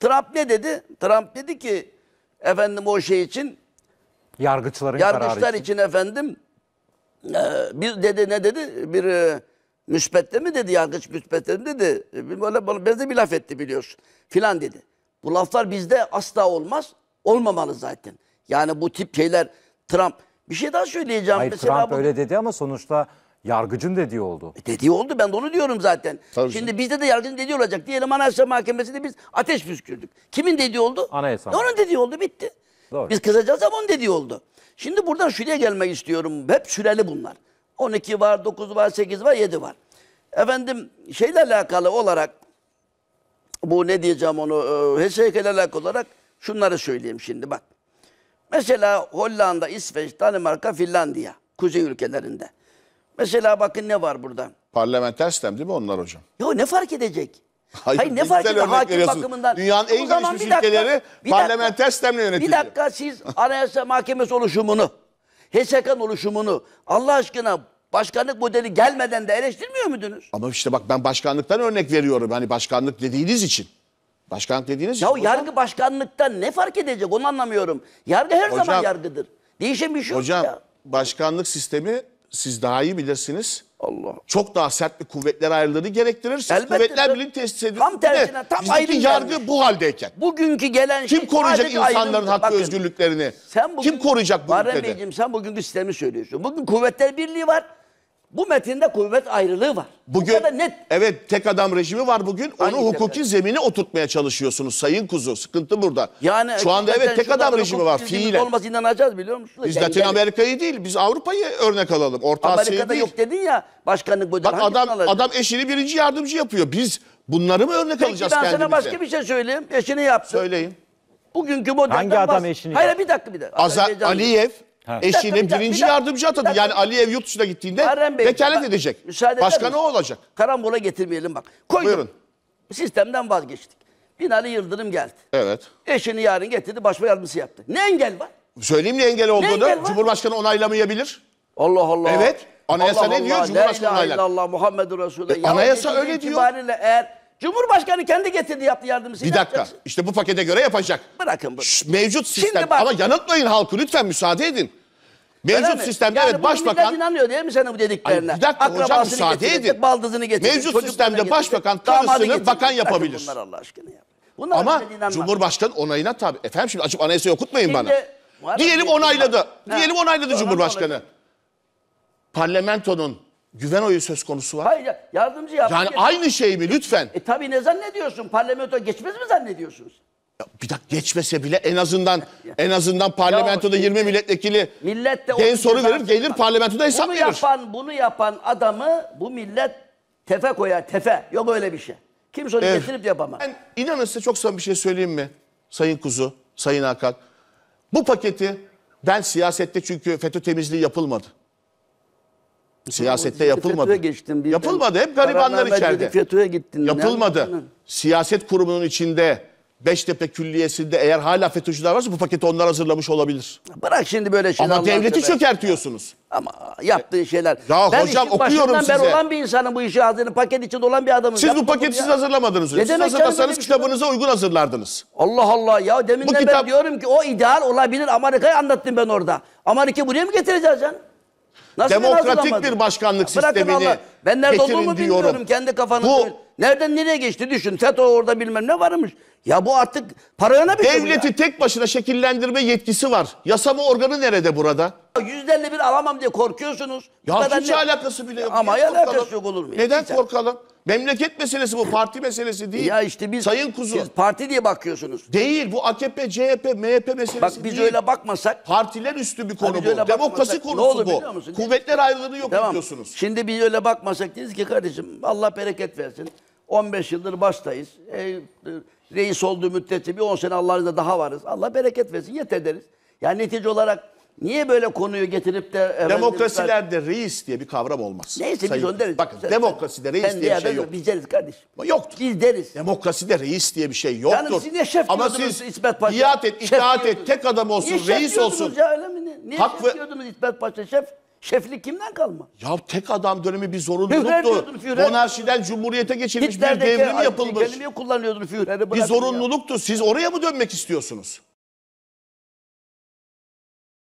Trump ne dedi? Trump dedi ki efendim o şey için yargıçların yargıçlar için. için efendim e, bir dedi ne dedi? Bir e, müspette mi dedi yargıç müspette mi dedi? E, böyle bana bir laf etti biliyorsun filan dedi. Bu laflar bizde asla olmaz. Olmamalı zaten. Yani bu tip şeyler Trump bir şey daha söyleyeceğim. Hayır Mesela Trump bu... öyle dedi ama sonuçta Yargıcın dediği oldu. E dediği oldu ben de onu diyorum zaten. Tabii Şimdi bizde de yargıcın dediği olacak. Diyelim Anayasa Mahkemesi'nde biz ateş püskürdük. Kimin dediği oldu? Anayasa. E onun dediği oldu bitti. Doğru. Biz kızacağız ama onun dediği oldu. Şimdi buradan şuraya gelmek istiyorum. Hep süreli bunlar. 12 var, 9 var, 8 var, 7 var. Efendim şeyle alakalı olarak bu ne diyeceğim onu e, HSK ile alakalı olarak şunları söyleyeyim şimdi bak. Mesela Hollanda, İsveç, Danimarka, Finlandiya kuzey ülkelerinde. Mesela bakın ne var burada? Parlamenter sistem değil mi onlar hocam? Ya ne fark edecek? Hayır, Hayır ne fark edecek? hakim bakımından? Dünyanın en gelişmiş ülkeleri bir parlamenter sistemle yönetiliyor. Bir dakika siz anayasa mahkemesi oluşumunu, HSK'nın oluşumunu Allah aşkına başkanlık modeli gelmeden de eleştirmiyor muydunuz? Ama işte bak ben başkanlıktan örnek veriyorum. Hani başkanlık dediğiniz için. Başkanlık dediğiniz ya için. Ya yargı hocam. başkanlıktan ne fark edecek onu anlamıyorum. Yargı her hocam, zaman yargıdır. Değişen bir şey hocam, ya. Hocam başkanlık sistemi siz daha iyi bilirsiniz. Allah. Çok daha sert bir kuvvetler ayrılığını gerektirir. Siz Elbette, kuvvetler birliği tesis edilir. Tam tersine tam ayrı yargı yani. bu haldeyken. Bugünkü gelen Kim şey, koruyacak insanların ayrım. hakkı Bakın, özgürlüklerini? Sen bugün, Kim koruyacak bu ülkede? sen bugünkü sistemi söylüyorsun. Bugün kuvvetler birliği var. Bu metinde kuvvet ayrılığı var. Bugün Bu kadar net. evet tek adam rejimi var bugün. Onu Hangi hukuki adam? zemine oturtmaya çalışıyorsunuz Sayın Kuzu. Sıkıntı burada. Yani şu anda evet tek adam rejimi var fiilen. Olmaz inanacağız biliyor musunuz? Biz yani, Latin Amerika'yı değil biz Avrupa'yı örnek alalım. Orta Amerika'da değil. yok dedin ya başkanlık bu. Bak adam adam eşini birinci yardımcı yapıyor. Biz bunları mı örnek Peki, alacağız kendimize? Peki ben sana başka bir şey söyleyeyim. Eşini yaptı. Söyleyin. Bugünkü modelden Hangi adam bas... eşini? Hayır bir dakika bir dakika. Azar, Aliyev Ha. Eşine bir dakika, birinci bir yardımcı atadı. dakika. Yani Aliyev yurt dışına gittiğinde Muharrem Bey, vekalet edecek. Başka ne olacak? Karambola getirmeyelim bak. Koyduk. Buyurun. Sistemden vazgeçtik. Binali Yıldırım geldi. Evet. Eşini yarın getirdi başka yardımcısı yaptı. Ne engel var? Söyleyeyim ne engel olduğunu. engel Cumhurbaşkanı onaylamayabilir. Allah Allah. Evet. Anayasa ne diyor? Cumhurbaşkanı La Allah onaylar. illallah Muhammedur Resulullah. E, anayasa öyle diyor. eğer Cumhurbaşkanı kendi getirdi yaptı yardımcısı. Bir dakika. yapacaksın? İşte bu pakete göre yapacak. Bırakın bunu. Şş, Mevcut sistem. bak- Ama yanıltmayın halkı lütfen müsaade edin. Mevcut Öyle sistemde yani evet başbakan... inanıyor değil mi senin bu dediklerine? bir dakika Akrabasını hocam müsaade edin. Baldızını getirdik, Mevcut sistemde başbakan karısını getirdik. bakan yapabilir. Bunlar Allah aşkına ya. Bunlar Ama Cumhurbaşkanı onayına tabi. Efendim şimdi açıp anayasayı okutmayın şimdi, bana. Diyelim onayladı. Ha. Diyelim onayladı Cumhurbaşkanı. Parlamentonun güven oyu söz konusu var. Hayır yardımcı yap. Yani aynı şey mi lütfen? E tabi ne zannediyorsun? Parlamento geçmez mi zannediyorsunuz? bir dakika geçmese bile en azından en azından parlamentoda Ya, 20 milletvekili Millet de en soru verir gelir parlamentoda hesap Bunu verir. yapan, bunu yapan adamı bu millet tefe koyar tefe. Yok öyle bir şey. kim onu Evet. getirip yapamaz. Ben inanın size çok son bir şey söyleyeyim mi? Sayın Kuzu, Sayın Hakan. Bu paketi ben siyasette çünkü FETÖ temizliği yapılmadı. Siyasette yapılmadı. FETÖ'ye geçtin. Yapılmadı. Hep garibanlar Kararname içeride. FETÖ'ye gittin. Yapılmadı. Siyaset kurumunun içinde Beştepe Külliyesi'nde eğer hala FETÖ'cüler varsa bu paketi onlar hazırlamış olabilir. Bırak şimdi böyle şeyler. Ama devleti çökertiyorsunuz. Ama yaptığın şeyler. Ya ben hocam okuyorum size. Ben olan bir insanım bu işi hazırını paket için olan bir adamım. Siz bu paketi siz hazırlamadınız. Ne siz demek hazırlasanız kitabınıza şey uygun hazırlardınız. Allah Allah ya deminden bu kitap... ben diyorum ki o ideal olabilir. Amerika'yı anlattım ben orada. Amerika'yı buraya mı getireceğiz sen? Nasıl Demokratik bir başkanlık ya, sistemini Allah. Ben nerede olduğumu bilmiyorum. Kendi kafanızda. Bu... Nereden nereye geçti düşün. FETÖ orada bilmem ne varmış. Ya bu artık parayana bir şey Devleti tek başına şekillendirme yetkisi var. Yasama organı nerede burada? Yüzlerle bir alamam diye korkuyorsunuz. Ya hiç ne... alakası bile yok. Ama Niye ya korkalım? alakası yok olur mu? Neden Hiç- korkalım? Memleket meselesi bu, parti meselesi değil. Ya işte biz Sayın Kuzu. siz parti diye bakıyorsunuz. Değil bu AKP, CHP, MHP meselesi Bak biz değil. öyle bakmasak Partiler üstü bir konu bu. Demokrasi bakmasak ne konusu olur biliyor bu. musun? Kuvvetler ayrılığını yok Tamam. ediyorsunuz. Şimdi biz öyle bakmasak deriz ki kardeşim Allah bereket versin. 15 yıldır baştayız. E, e, reis olduğu müddetçe bir 10 sene Allah'ın daha varız. Allah bereket versin yeter deriz. Yani netice olarak niye böyle konuyu getirip de... Demokrasilerde efendim, reis diye bir kavram olmaz. Neyse Sayın, biz onu deriz. Bakın sen, demokraside reis diye bir şey yok. Biz deriz kardeşim. Yoktur. Biz deriz. Demokraside reis diye bir şey yoktur. Yani siz niye şef Ama siz İsmet Paşa? biat et, itaat et, tek adam olsun, niye reis olsun. Ya, öyle mi? Niye Hak şef ve... diyordunuz İsmet Paşa şef? Şeflik kimden kalma? Ya tek adam dönemi bir zorunluluktu. Monarşiden Cumhuriyete geçilmiş bir devrim yapılmış. Kelimeyi kullanıyordun Führer'i. Bir zorunluluktu. Ya. Siz oraya mı dönmek istiyorsunuz?